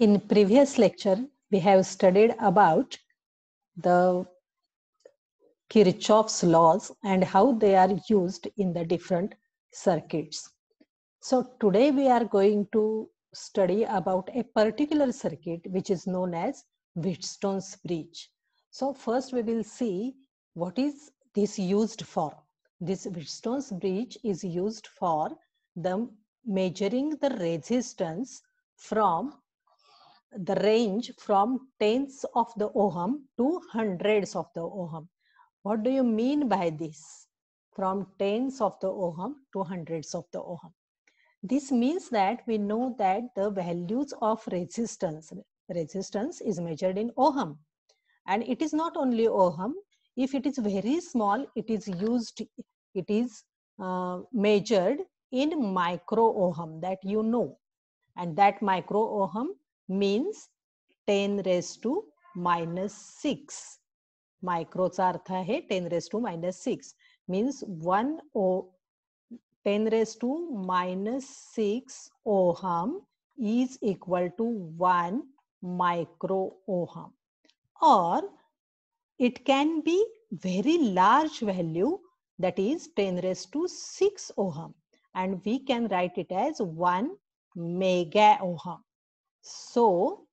in previous lecture we have studied about the kirchhoff's laws and how they are used in the different circuits so today we are going to study about a particular circuit which is known as Wheatstone's bridge so first we will see what is this used for this Wheatstone's bridge is used for the measuring the resistance from the range from tens of the ohm to hundreds of the ohm. What do you mean by this? From tens of the ohm to hundreds of the ohm. This means that we know that the values of resistance, resistance is measured in ohm. And it is not only ohm, if it is very small, it is used, it is uh, measured in micro ohm that you know. And that micro ohm means 10 raised to minus 6. micro, अर्थ आहे ten raised to minus six means means one O to minus raise to minus six ohm is equal to it can be very large value that is 10 raised to 6 ohm and we can write it as 1 mega ohm so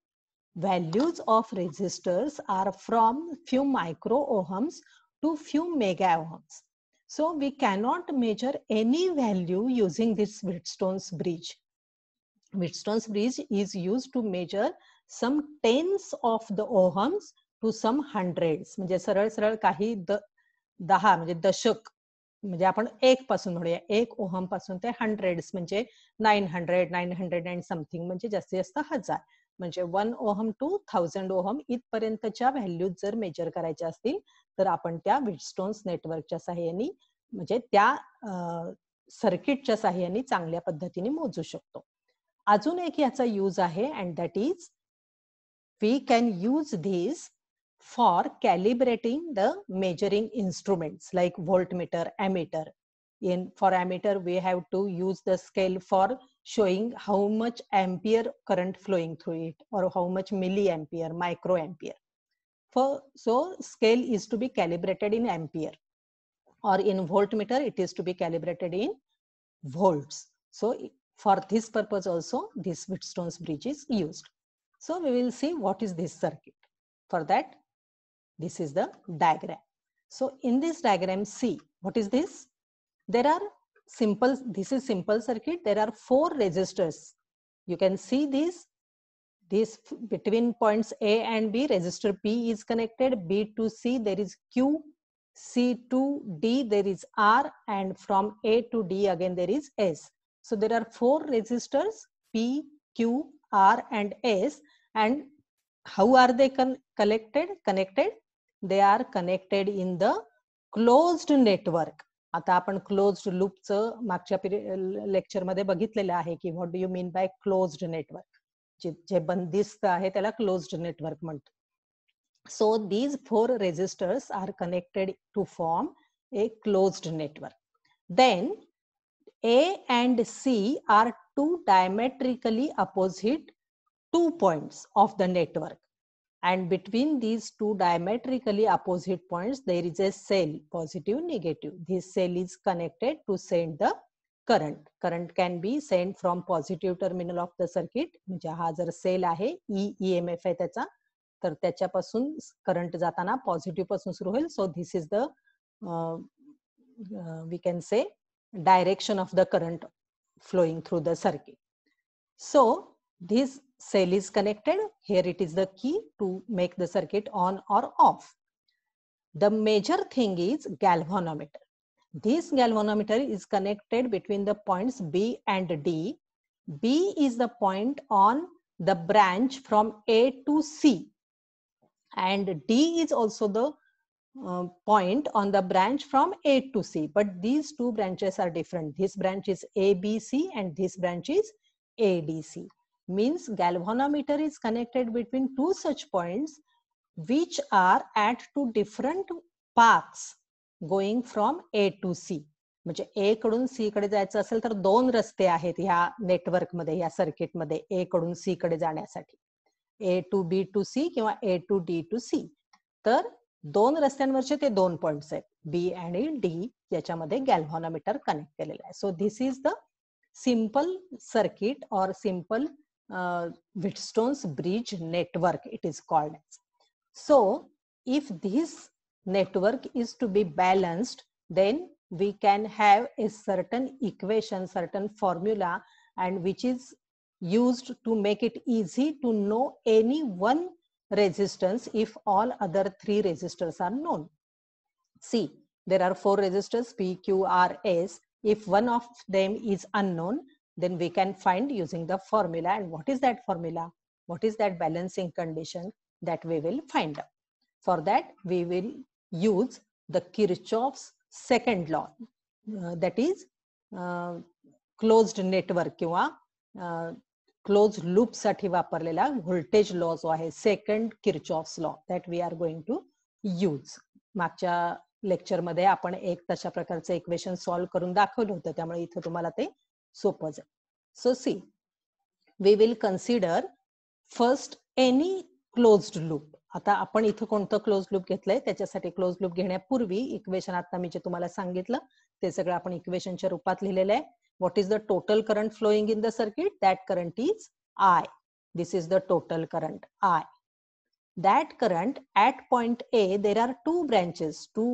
values of resistors are from few micro ohms to few mega ohms. So we cannot measure any value using this Wheatstone's bridge. Wheatstone's bridge is used to measure some tens of the ohms to some hundreds दहा दशक म्हणजे आपण एक पासून म्हणूया एक ohm पासून ते हंड्रेड म्हणजे nine hundred nine hundred and something म्हणजे जास्तीत जास्त हजार म्हणजे one ohm two thousand ohm इथपर्यंतच्या व्हॅल्यूज जर मेजर करायच्या असतील तर आपण त्या विडस्टोन्स नेटवर्कच्या साह्याने म्हणजे त्या सर्किटच्या साह्याने चांगल्या पद्धतीने मोजू शकतो अजून एक याचा यूज आहे and that is we can use this for calibrating the measuring instruments like voltmeter, ammeter. In for ammeter, we have to use the scale for showing how much ampere current flowing through it or how much milliampere, microampere. For, so scale is to be calibrated in ampere or in voltmeter, it is to be calibrated in volts. So for this purpose also, this Wheatstone's bridge is used. So we will see what is this circuit. For that, this is the diagram. So in this diagram, see, what is this? There are simple, this is simple circuit. There are four resistors. You can see these. This between points A and B, resistor P is connected. B to C, there is Q. C to D, there is R. And from A to D, again, there is S. So there are four resistors, P, Q, R and S. And how are they con collected, connected? They are connected in the closed network आता आपण closed लूपचं मागच्या लेक्चरमध्ये बघितलेलं आहे की what do you mean by closed network जे बंदिस्त आहे त्याला क्लोज्ड नेटवर्क म्हणतो so these four resistors are connected to form a closed network then A and C are two diametrically opposite two point of the network and between these two diametrically opposite points there is a cell positive negative this cell is connected to send the current current can be sent from positive terminal of the circuit म्हणजे हा जर cell आहे ई E M F आहे त्याचा तर त्याच्यापासून current जाताना positive पासून सुरू होईल so this is the we can say direction of the current flowing through the circuit so this cell is connected. Here it is the key to make the circuit on or off. The major thing is galvanometer. This galvanometer is connected between the points B and D. B is the point on the branch from A to C. And D is also the uh, point on the branch from A to C. But these two branches are different. This branch is ABC and this branch is ADC. means galvanometer is connected between two such points which are at two different paths going from A to C. म्हणजे ए कडून C कडे जायचं असेल तर दोन रस्ते आहेत ह्या नेटवर्कमध्ये या सर्किटमध्ये ए कडून सी कडे जाण्यासाठी A to B to C किंवा A to D to C तर दोन रस्त्यांवरचे ते दोन पॉइंट्स आहेत बी आणि डी याच्यामध्ये गॅल्व्हॉनोमीटर कनेक्ट केलेलं आहे so this is the simple circuit or simple uh, Whitstone's bridge network, it is called. So if this network is to be balanced, then we can have a certain equation, certain formula and which is used to make it easy to know any one resistance if all other three resistors are known. See, there are four resistors P, Q, R, S. If one of them is unknown, then we can find using the formula and what is that formula what is that balancing condition that we will find out for that we will use the kirchhoff's second law uh, that is uh, closed network kiwa uh, closed loop sathi vaparlela voltage law jo ahe second kirchhoff's law that we are going to use magcha lecture madhe apan ek tasha prakarche equation solve karun dakhavlo tyamule ithe tumhala te सोपं जाईल so see we will consider first any closed loop आता आपण इथं कोणतं close loop घेतलंय त्याच्यासाठी close loop घेण्यापूर्वी equation आता मी जे तुम्हाला सांगितलं ते सगळं आपण इक्वेशनच्या रूपात लिहिलेलं आहे what is the total current flowing in the circuit that current is I this is the total current I that current at point A there are two branches two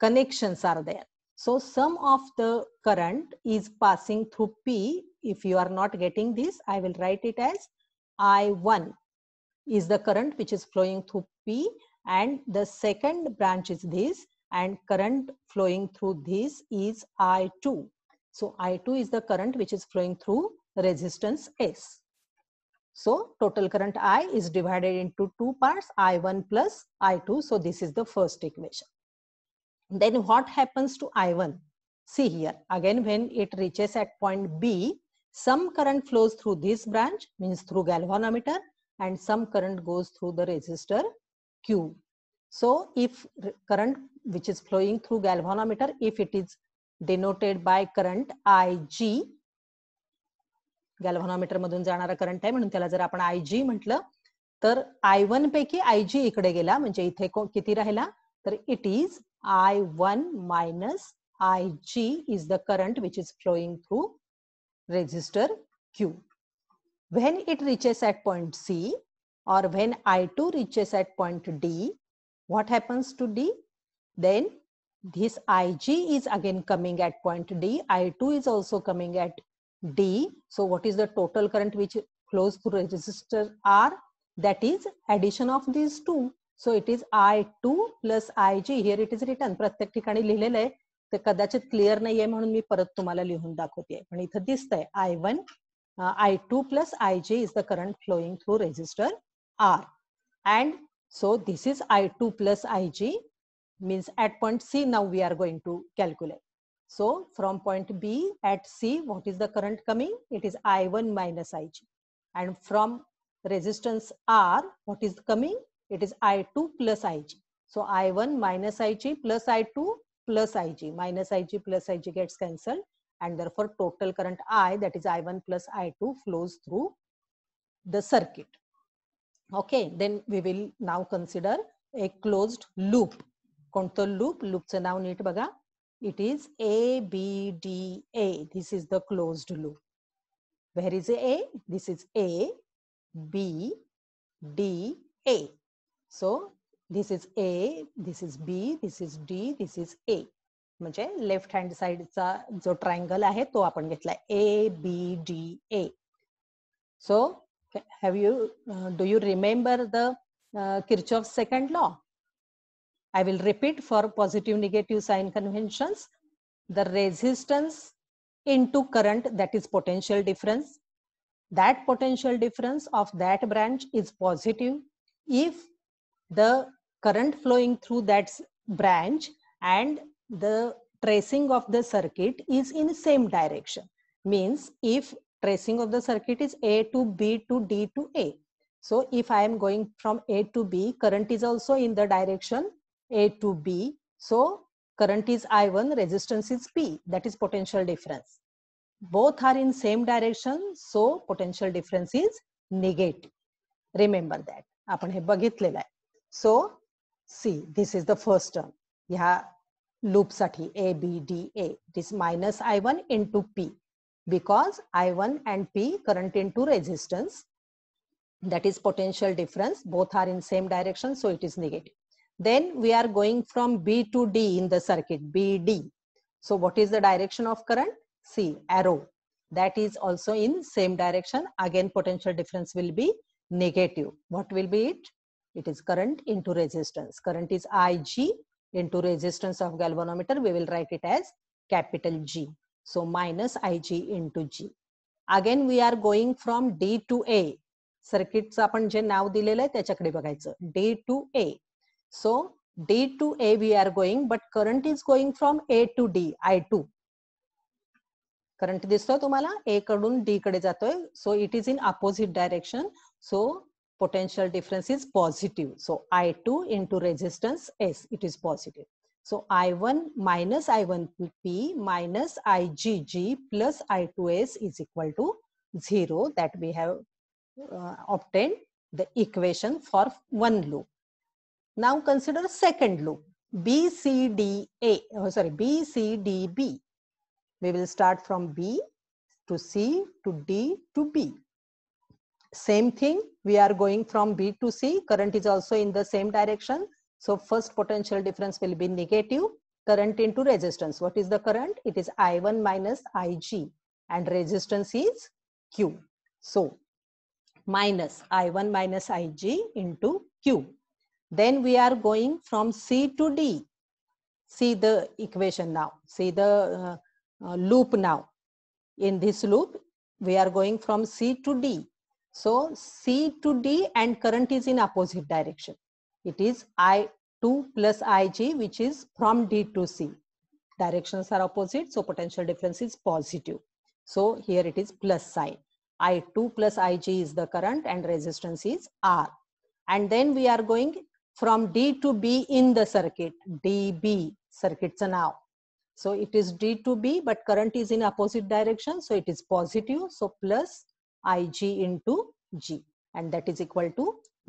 connections are there So some of the current is passing through P. If you are not getting this, I will write it as I1 is the current which is flowing through P and the second branch is this and current flowing through this is I2. So I2 is the current which is flowing through resistance S. So total current I is divided into two parts I1 plus I2. So this is the first equation. Then what happens to I1? See here, again when it reaches at point B, some current flows through this branch, means through galvanometer, and some current goes through the resistor Q. So if current which is flowing through galvanometer, if it is denoted by current IG, galvanometer मधून जाणारा current आहे म्हणून त्याला जर आपण आय जी म्हटलं तर आय one पैकी आय जी इकडे गेला म्हणजे इथे किती राहिला तर it is I1 minus Ig is the current which is flowing through resistor Q. When it reaches at point C or when I2 reaches at point D, what happens to D? Then this Ig is again coming at point D, I2 is also coming at D. So what is the total current which flows through resistor R? That is addition of these two. So it is I two plus I G here it is written प्रत्येक ठिकाणी लिहिलेलं आहे ते कदाचित clear नाहीये म्हणून मी परत तुम्हाला लिहून दाखवते पण इथं दिसतंय I one I two plus I G is the current flowing through resistor R and so this is I two plus I G point C point C are going to calculate so from point B at B what C the current coming it is I one I1 I Ig and from resistance R what is coming it is I2 plus Ig. So I1 minus Ig plus I2 plus Ig minus Ig plus Ig gets cancelled and therefore total current I that is I1 plus I2 flows through the circuit. Okay, then we will now consider a closed loop. control loop? लूपचं now, नीट बघा. It is A, B, D, A. This is the closed loop. Where is A? This is A, B, D, A. So this is A, this is B, this is D, this is A. म्हणजे left hand साइडचा जो triangle आहे तो आपण घेतला A B D A so have you do you remember the Kirchhoff second law I will repeat for positive negative sign conventions the resistance into current that is potential difference that potential difference of that branch is positive if the current flowing through that branch and the tracing of the circuit is in same direction means if tracing of the circuit is a to b to d to a so if i am going from a to b current is also in the direction a to b so current is i1 resistance is p that is potential difference both are in same direction so potential difference is negative remember that आपण हे बघितलेलं आहे so see, this is the first term. Yeah, loop sati abda. This minus I1 into P, because I1 and P current into resistance. that is potential difference both are in same direction so it is negative then we are going from b to d in the circuit bd so what is the direction of current c arrow that is also in same direction again potential difference will be negative what will be it It is current into resistance. Current is Ig into resistance of galvanometer. We will write it as capital G. So minus Ig into G. Again, we are going from D to A. circuit cha apan je nav dilele hai tyachakade baghaycha D. to a so d to a we are going but current is going from a to d i2 current दिसतोय तुम्हाला A कडून D कडे जातोय so it is in opposite direction so potential difference is positive. So I2 into resistance S, it is positive. So I1 minus I1P minus IgG plus I2S is equal to 0 that we have uh, obtained the equation for one loop. Now consider second loop BCDA, oh sorry, BCDB. We will start from B to C to D to B. Same thing we are going from B to C, current is also in the same direction. So first potential difference will be negative, current into resistance. What is the current? It is I1 minus Ig and resistance is Q. So minus I1 minus Ig into Q. Then we are going from C to D. See the equation now. See the uh, uh, loop now. In this loop, we are going from C to D. So C to D and current is in opposite direction. It is I2 plus IG which is from D to C. Directions are opposite so potential difference is positive. So here it is plus sign. I2 plus IG is the current and resistance is R. And then we are going from D to B in the circuit. DB, circuit's now. So it is D to B but current is in opposite direction so it is positive so plus ig into g and that is equal to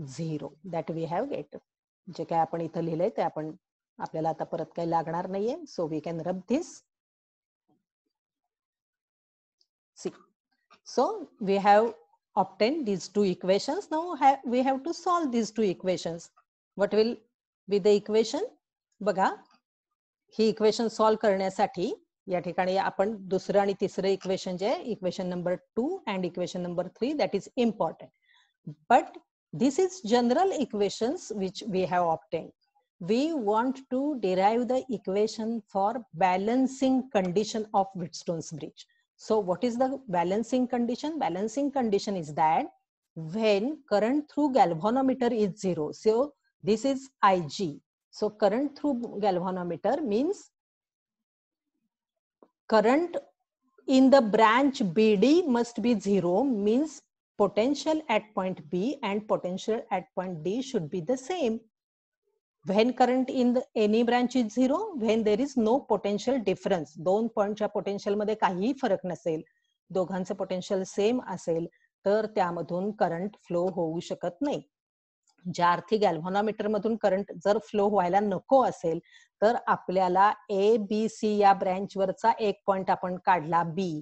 0 that we have get je kay apan ithe lihle te apan aplyala ata parat kay lagnar nahiye so we can rub this see so we have obtained these two equations now we have to solve these two equations what will be the equation He equation equation solve करण्यासाठी या ठिकाणी आपण दुसरं आणि तिसरं equation जे आहे equation number two and equation number three that is important but this is general equations which we have obtained we want to derive the equation for balancing condition of Whitstone's bridge so what is the balancing condition balancing condition is that when current through galvanometer is zero so this is ig so current through galvanometer means current in the branch BD must be zero means potential at point B and potential at point D should be the same. When current in the, any branch is zero, when there is no potential difference, point cha potential madhe kahi farak nasel दोघांचं potential same asel तर त्यामधून current flow hou शकत nahi ज्या अर्थी गॅल्व्हॉनॉमीटर मधून current जर flow व्हायला नको असेल तर आपल्याला ए बी सी या वरचा एक पॉइंट आपण काढला बी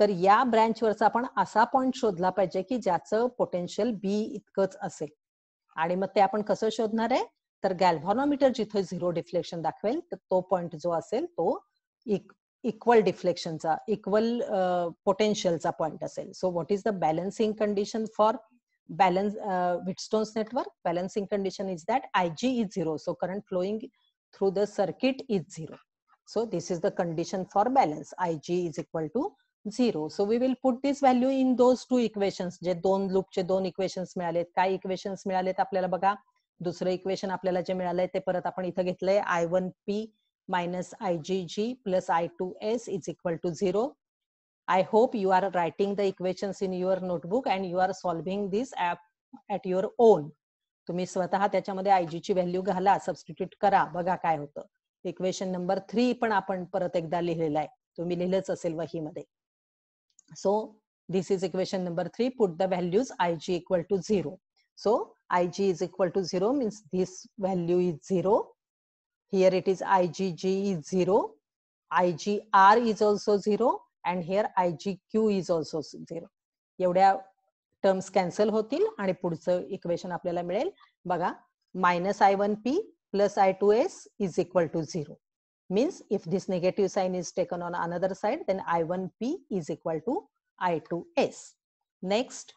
तर या ब्रँच वरचा आपण असा पॉइंट शोधला पाहिजे की ज्याचं पोटेन्शियल बी इतकंच असेल आणि मग ते आपण कसं शोधणार आहे तर गॅल्व्हॉनॉमीटर जिथे झिरो डिफ्लेक्शन दाखवेल तर तो पॉइंट जो असेल तो इक्वल डिफ्लेक्शनचा इक्वल पोटेन्शियलचा पॉइंट असेल so what is the balancing condition for balance uh, network balancing condition is that Ig is zero. So current flowing through the circuit is zero. So this is the condition for balance. Ig is equal to zero. So we will put this value in those two equations. Je don loop che don equations me aale. equations me aale? Tap lela baga. Dusra equation ap je me aale the parat apni itha gitle. I1p minus Igg plus I2s is equal to zero. I hope you are writing the equations in your notebook and you are solving this app at your own. तुम्ही स्वतः त्याच्यामध्ये आय ची value घाला substitute करा बघा काय होतं equation number three पण आपण परत एकदा लिहिलेलं आहे तुम्ही लिहिलंच असेल वहीमध्ये so this is equation number three put the values I G equal to zero so I G is equal to zero means this value is zero here it is I G G is zero I G R is also zero and here I G Q is also zero एवढ्या terms cancel होतील आणि पुढचं equation आपल्याला मिळेल बघा minus I one P plus I two S is equal to zero means if this negative sign is taken on another then I one P is equal to I two S next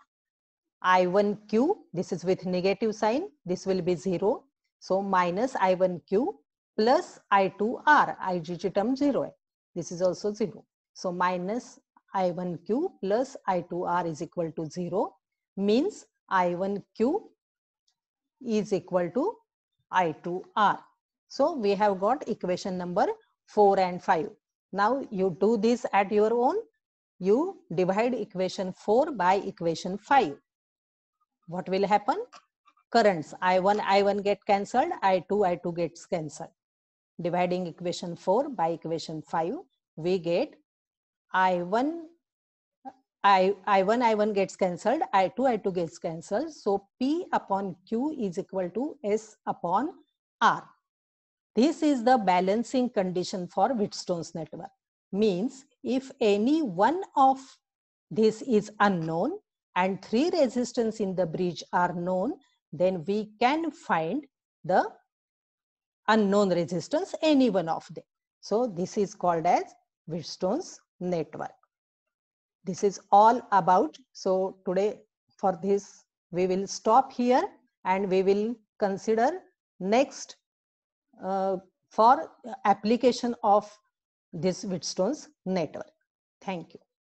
I one Q this is with negative sign this will be zero so minus I one Q plus I two R I G ची term zero आहे this is also zero So minus I1Q plus I2R is equal to 0 means I1Q is equal to I2R. So we have got equation number 4 and 5. Now you do this at your own. You divide equation 4 by equation 5. What will happen? Currents I1, I1 get cancelled, I2, I2 gets cancelled. Dividing equation 4 by equation 5, we get I1, I, I1, I1 gets cancelled, I2, I2 gets cancelled. So P upon Q is equal to S upon R. This is the balancing condition for Whitstone's network. Means if any one of this is unknown and three resistance in the bridge are known, then we can find the unknown resistance, any one of them. So this is called as Whitstone's network. This is all about. So today for this, we will stop here and we will consider next uh, for application of this Whitstone's network. Thank you.